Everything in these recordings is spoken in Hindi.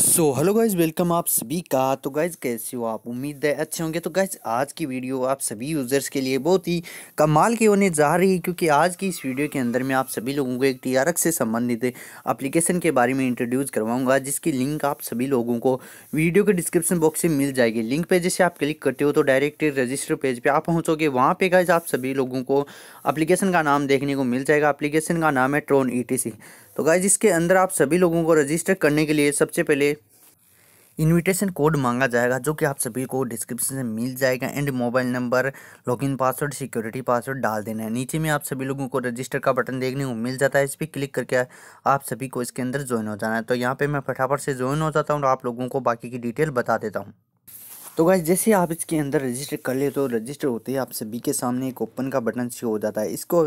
सो हेलो गाइज वेलकम आप सभी का तो गाइज कैसे हो आप उम्मीद है अच्छे होंगे तो गाइज आज की वीडियो आप सभी यूज़र्स के लिए बहुत ही कमाल की होने जा रही है क्योंकि आज की इस वीडियो के अंदर मैं आप सभी लोगों को एक टी से संबंधित एप्लीकेशन के बारे में इंट्रोड्यूस करवाऊंगा जिसकी लिंक आप सभी लोगों को वीडियो के डिस्क्रिप्शन बॉक्स से मिल जाएगी लिंक पर जैसे आप क्लिक करते हो तो डायरेक्ट रजिस्टर पेज पर पे आप पहुँचोगे वहाँ पर गाइज आप सभी लोगों को अप्लीकेशन का नाम देखने को मिल जाएगा अप्लीकेशन का नाम है ट्रोन ई e तो गाइज इसके अंदर आप सभी लोगों को रजिस्टर करने के लिए सबसे पहले इनविटेशन कोड मांगा जाएगा जो कि आप सभी को डिस्क्रिप्शन में मिल जाएगा and mobile number login password security password डाल देना है नीचे में आप सभी लोगों को रजिस्टर का बटन देखने को मिल जाता है इस पर क्लिक करके आप सभी को इसके अंदर ज्वाइन हो जाना है तो यहाँ पे मैं फटाफट से ज्वाइन हो जाता हूँ और आप लोगों को बाकी की डिटेल बता देता हूँ तो गाइज जैसे आप इसके अंदर रजिस्टर कर ले तो रजिस्टर होते ही आप सभी के सामने एक ओपन का बटन शो हो जाता है इसको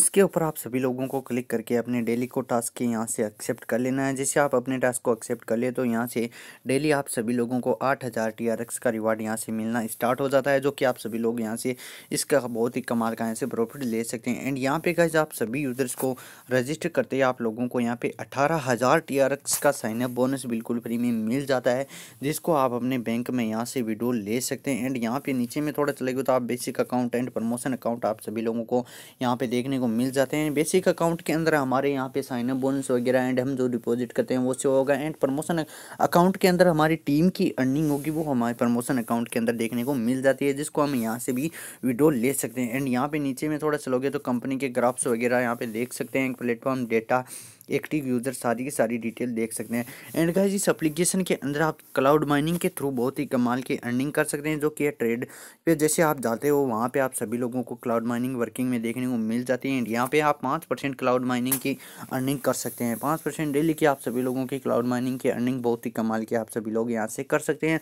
इसके ऊपर आप सभी लोगों को क्लिक करके अपने डेली को टास्क के यहाँ से एक्सेप्ट कर लेना है जैसे आप अपने टास्क को एक्सेप्ट कर ले तो यहाँ से डेली आप सभी लोगों को आठ हज़ार टी आर एक्स का रिवार्ड यहाँ से मिलना स्टार्ट हो जाता है जो कि आप सभी लोग यहाँ से इसका बहुत ही कमाल का यहाँ से प्रॉफिट ले सकते हैं एंड यहाँ पे गाइज आप सभी यूज़र्स को रजिस्टर करते ही आप लोगों को यहाँ पे अठारह हज़ार टी आर एक्स का साइनअप बोनस बिल्कुल फ्री में मिल जाता है जिसको आप अपने बैंक में यहाँ से वीडियो ले सकते हैं एंड यहाँ पे नीचे में थोड़ा गए तो आप basic account and promotion account आप सभी लोगों को यहाँ पे देखने को मिल जाते हैं बेसिक अकाउंट के अंदर हमारे यहाँ पे साइनअप बोनस वगैरह एंड हम जो डिपॉजिट करते हैं वो से होगा एंड प्रमोशन अकाउंट के अंदर हमारी टीम की अर्निंग होगी वो हमारे प्रमोशन अकाउंट के अंदर देखने को मिल जाती है जिसको हम यहाँ से भी वीडियो ले सकते हैं एंड यहाँ पे नीचे में थोड़ा चलोगे तो कंपनी के ग्राफ्स वगैरह यहाँ पे देख सकते हैं प्लेटफॉर्म डेटा एक्टिव यूज़र सारी की सारी डिटेल देख सकते हैं एंड गाइज इस एप्लीकेशन के अंदर आप क्लाउड माइनिंग के थ्रू बहुत ही कमाल की अर्निंग कर सकते हैं जो कि ट्रेड पे जैसे आप जाते हो वहाँ पे आप सभी लोगों को क्लाउड माइनिंग वर्किंग में देखने को मिल जाती है एंड यहाँ पे आप पाँच परसेंट क्लाउड माइनिंग की अर्निंग कर सकते हैं पाँच परसेंट डेली की आप सभी लोगों की क्लाउड माइनिंग की अर्निंग बहुत ही कमाल की आप सभी लोग यहाँ से कर सकते हैं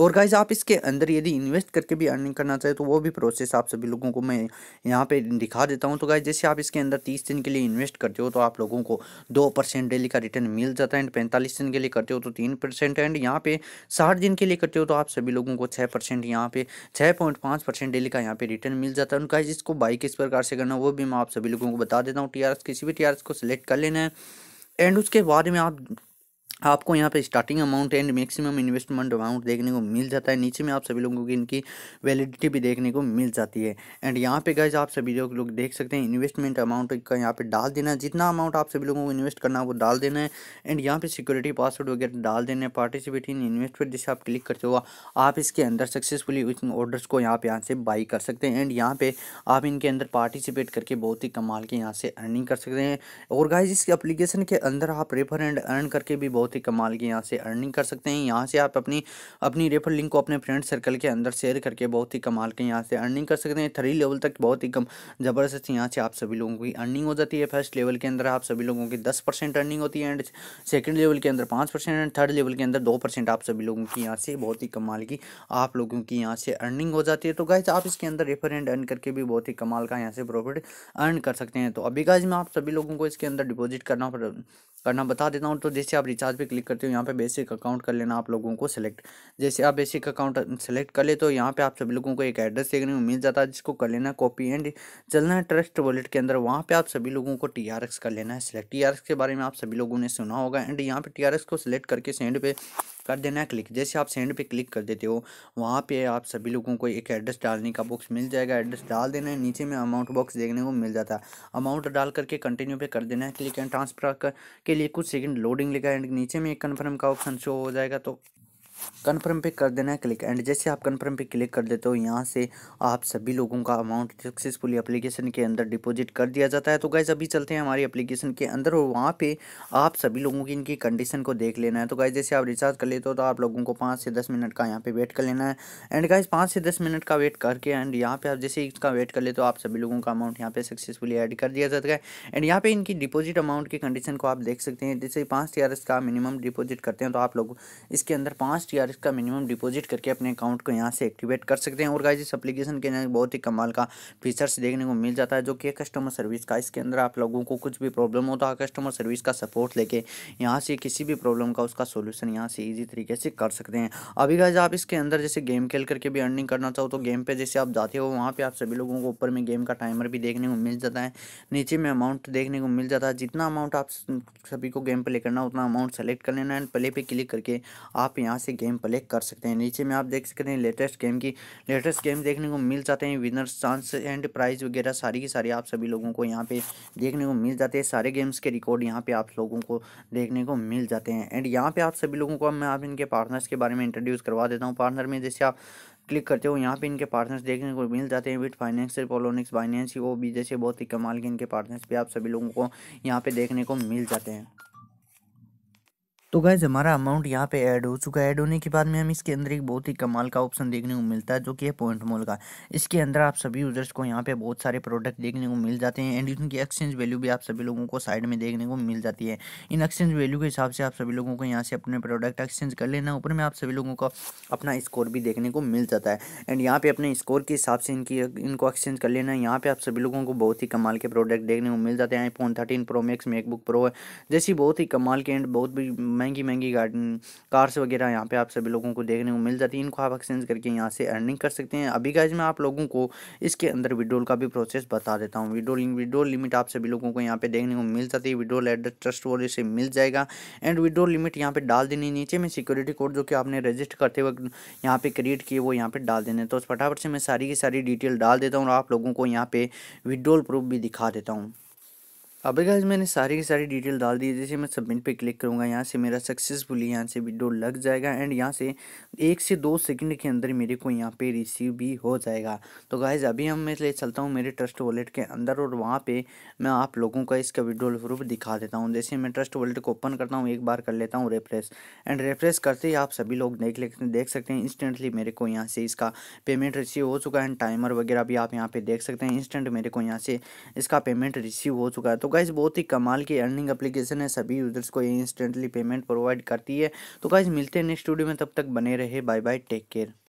और गाइज आप इसके अंदर यदि इन्वेस्ट करके भी अर्निंग करना चाहे तो वो भी प्रोसेस आप सभी लोगों को मैं यहाँ पे दिखा देता हूँ तो गाइज जैसे आप इसके अंदर तीस दिन के लिए इन्वेस्ट करते हो तो आप लोगों को दो परसेंट डेली का रिटर्न मिल जाता है एंड पैंतालीस दिन के लिए करते हो तो तीन परसेंट एंड यहाँ पे साठ दिन के लिए करते हो तो आप सभी लोगों को छः परसेंट यहाँ पे छः पॉइंट पाँच परसेंट डेली का यहाँ पे रिटर्न मिल जाता है उनका इसको बाई किस प्रकार से करना वो भी मैं आप सभी लोगों को बता देता हूँ टी किसी भी टी को सिलेक्ट कर लेना है एंड उसके बाद में आप आपको यहाँ पे starting amount and maximum investment amount देखने को मिल जाता है नीचे में आप सभी लोगों की इनकी वैलिडिटी भी देखने को मिल जाती है एंड यहाँ पे गाइज आप सभी लोग लोग देख सकते हैं इन्वेस्टमेंट अमाउंट का यहाँ पे डाल देना है जितना अमाउंट आप सभी लोगों को इन्वेस्ट करना है वो डाल देना है एंड यहाँ पर सिक्योरिटी पासवर्ड वगैरह डाल देना है पार्टिसिपेट इन इन्वेस्टमेंट जिससे जैसे आप क्लिक करते हो आप इसके अंदर सक्सेसफुली ऑर्डर्स को यहाँ पे यहाँ से बाई कर सकते हैं एंड यहाँ पर आप इनके अंदर पार्टिसिपेट करके बहुत ही कमाल के यहाँ से अर्निंग कर सकते हैं और गाइज इस एप्लीकेशन के अंदर आप रेफर एंड अर्न करके भी बहुत बहुत ही कमाल की यहाँ से अर्निंग कर सकते हैं यहाँ से आप अपनी अपनी रेफर लिंक को अपने फ्रेंड सर्कल के अंदर शेयर करके बहुत ही कमाल के यहाँ से अर्निंग कर सकते हैं थ्री लेवल तक बहुत ही कम ज़बरदस्त यहाँ से आप सभी लोगों की अर्निंग हो जाती है फर्स्ट लेवल के अंदर आप सभी लोगों की दस परसेंट अर्निंग होती है एंड सेकेंड लेवल के अंदर पाँच एंड थर्ड लेवल के अंदर दो परसेंट आप सभी लोगों की यहाँ से बहुत ही कमाल की आप लोगों की यहाँ से अर्निंग हो जाती है तो गाइज आप इसके अंदर रेफर एंड अर्न करके भी बहुत ही कमाल का यहाँ से प्रॉफिट अर्न कर सकते हैं तो अभी गाइज मैं आप सभी लोगों को इसके अंदर डिपॉजिट करना करना बता देता हूँ तो जैसे आप रिचार्ज बाद पे क्लिक करते हो यहाँ पे बेसिक अकाउंट कर लेना आप लोगों को सेलेक्ट जैसे आप बेसिक अकाउंट सेलेक्ट कर ले तो यहाँ पे आप सभी लोगों को एक एड्रेस देखने को मिल जाता है जिसको कर लेना कॉपी एंड चलना है ट्रस्ट वॉलेट के अंदर वहाँ पे आप सभी लोगों को टी कर लेना है सिलेक्ट टी के बारे में आप सभी लोगों ने सुना होगा एंड यहाँ पे टी को सिलेक्ट करके सेंड पे कर देना है क्लिक जैसे आप सेंड पे क्लिक कर देते हो वहाँ पे आप सभी लोगों को एक एड्रेस डालने का बॉक्स मिल जाएगा एड्रेस डाल देना है नीचे में अमाउंट बॉक्स देखने को मिल जाता है अमाउंट डाल करके कंटिन्यू पे कर देना है क्लिक एंड ट्रांसफर के लिए कुछ सेकंड लोडिंग लेगा एंड नीचे में एक कन्फर्म का ऑप्शन शो हो जाएगा तो कन्फर्म पे कर देना है क्लिक एंड जैसे आप कन्फर्म पे क्लिक कर देते हो यहाँ से आप सभी लोगों का अमाउंट सक्सेसफुली एप्लीकेशन के अंदर डिपॉजिट कर दिया जाता है तो गाइज अभी चलते हैं हमारी एप्लीकेशन के अंदर और वहाँ पे आप सभी लोगों की इनकी कंडीशन को देख लेना है तो गाइज जैसे आप रिचार्ज कर लेते हो तो आप लोगों को पाँच से दस मिनट का यहाँ पे वेट कर लेना है एंड गाइज पाँच से दस मिनट का वेट करके एंड यहाँ पे आप जैसे इसका वेट कर लेते हो आप सभी लोगों का अमाउंट यहाँ पे सक्सेसफुली एड कर दिया जाता है एंड यहाँ पे इनकी डिपोजिट अमाउंट की कंडीशन को आप देख सकते हैं जैसे पाँच टी का मिनिमम डिपोजिट करते हैं तो आप लोग इसके अंदर पाँच टी का मिनिमम डिपॉजिट करके अपने अकाउंट को यहाँ से एक्टिवेट कर सकते हैं और गाइज इस अपलीकेशन के अंदर बहुत ही कमाल का फीचर्स देखने को मिल जाता है जो कि कस्टमर सर्विस का इसके अंदर आप लोगों को कुछ भी प्रॉब्लम होता है कस्टमर सर्विस का सपोर्ट लेके यहाँ से किसी भी प्रॉब्लम का उसका सोल्यूशन यहाँ से ईजी तरीके से कर सकते हैं अभी गाइज आप इसके अंदर जैसे गेम खेल करके भी अर्निंग करना चाहो तो गेम पर जैसे आप जाते हो वहाँ पे आप सभी लोगों को ऊपर में गेम का टाइमर भी देखने को मिल जाता है नीचे में अमाउंट देखने को मिल जाता है जितना अमाउंट आप सभी को गेम प्ले करना उतना अमाउंट सेलेक्ट कर लेना एंड प्ले पे क्लिक करके आप यहाँ से गेम प्ले कर सकते हैं नीचे में आप देख सकते हैं लेटेस्ट गेम की लेटेस्ट गेम देखने को मिल जाते हैं विनर्स चांस एंड प्राइज वगैरह सारी की सारी आप सभी लोगों को यहाँ पे देखने को मिल जाते हैं सारे गेम्स के रिकॉर्ड यहाँ पे आप लोगों को देखने को मिल जाते हैं एंड यहाँ पे आप सभी लोगों को मैं आप इनके पार्टनर्स के बारे में इंट्रोड्यूस करवा देता हूँ पार्टनर में जैसे आप क्लिक करते हो यहाँ पे इनके पार्टनर्स देखने को मिल जाते हैं विट फाइनेंस पोलोनिक्स फाइनेंस वो भी जैसे बहुत ही कमाल के इनके पार्टनर्स भी आप सभी लोगों को यहाँ पे देखने को मिल जाते हैं तो गैज़ हमारा अमाउंट यहाँ पे ऐड हो चुका है ऐड होने के बाद में हम इसके अंदर एक बहुत ही कमाल का ऑप्शन देखने को मिलता है जो कि है पॉइंट मॉल का इसके अंदर आप सभी यूज़र्स को यहाँ पे बहुत सारे प्रोडक्ट देखने को मिल जाते हैं एंड इनकी एक्सचेंज वैल्यू भी आप सभी लोगों को साइड में देखने को मिल जाती है इन एक्सचेंज वैल्यू के हिसाब से आप सभी लोगों को यहाँ से अपने प्रोडक्ट एक्सचेंज कर लेना ऊपर में आप सभी लोगों का अपना स्कोर भी देखने को मिल जाता है एंड यहाँ पर अपने स्कोर के हिसाब से इनकी इनको एक्सचेंज कर लेना यहाँ पर आप सभी लोगों को बहुत ही कमाल के प्रोडक्ट देखने को मिल जाते हैं phone thirteen pro max MacBook pro जैसी बहुत ही कमाल के एंड बहुत भी महंगी महंगी गार्डन कार्स वगैरह यहाँ पे आप सभी लोगों को देखने को मिल जाती है इनको आप एक्सचेंज करके यहाँ से अर्निंग कर सकते हैं अभी गाइज मैं आप लोगों को इसके अंदर विड्रोल का भी प्रोसेस बता देता हूँ विड्रोल विड्रोल लिमिट आप सभी लोगों को यहाँ पे देखने को मिल जाती है विड्रोल एड्रेस ट्रस्ट वाले से मिल जाएगा एंड विड्रोल लिमिट यहाँ पे डाल देनी नीचे में सिक्योरिटी कोड जो कि आपने रजिस्टर करते वक्त यहाँ पे क्रिएट किए वो यहाँ पे डाल देने तो फटाफट से मैं सारी की सारी डिटेल डाल देता हूँ और आप लोगों को यहाँ पे विड्रोल प्रूफ भी दिखा देता हूँ अभी गाइज मैंने सारी की सारी डिटेल डाल दी जैसे मैं सबमिट पे क्लिक करूँगा यहाँ से मेरा सक्सेसफुली यहाँ से वीडियो लग जाएगा एंड यहाँ से एक से दो सेकंड के अंदर मेरे को यहाँ पे रिसीव भी हो जाएगा तो गाइज अभी हम मैं ले चलता हूँ मेरे ट्रस्ट वॉलेट के अंदर और वहाँ पे मैं आप लोगों का इसका वीडियो प्रूफ दिखा देता हूँ जैसे मैं ट्रस्ट वॉलेट को ओपन करता हूँ एक बार कर लेता हूँ रेफ्रेश एंड रेफ्रेस करते ही आप सभी लोग देख लेते देख सकते हैं इंस्टेंटली मेरे को यहाँ से इसका पेमेंट रिसीव हो चुका है एंड टाइमर वगैरह भी आप यहाँ पर देख सकते हैं इंस्टेंट मेरे को यहाँ से इसका पेमेंट रिसीव हो चुका है तो गाइज बहुत ही कमाल की अर्निंग एप्लीकेशन है सभी यूजर्स को ये इंस्टेंटली पेमेंट प्रोवाइड करती है तो गाइज मिलते हैं नेक्स्ट वीडियो में तब तक बने रहे बाय बाय टेक केयर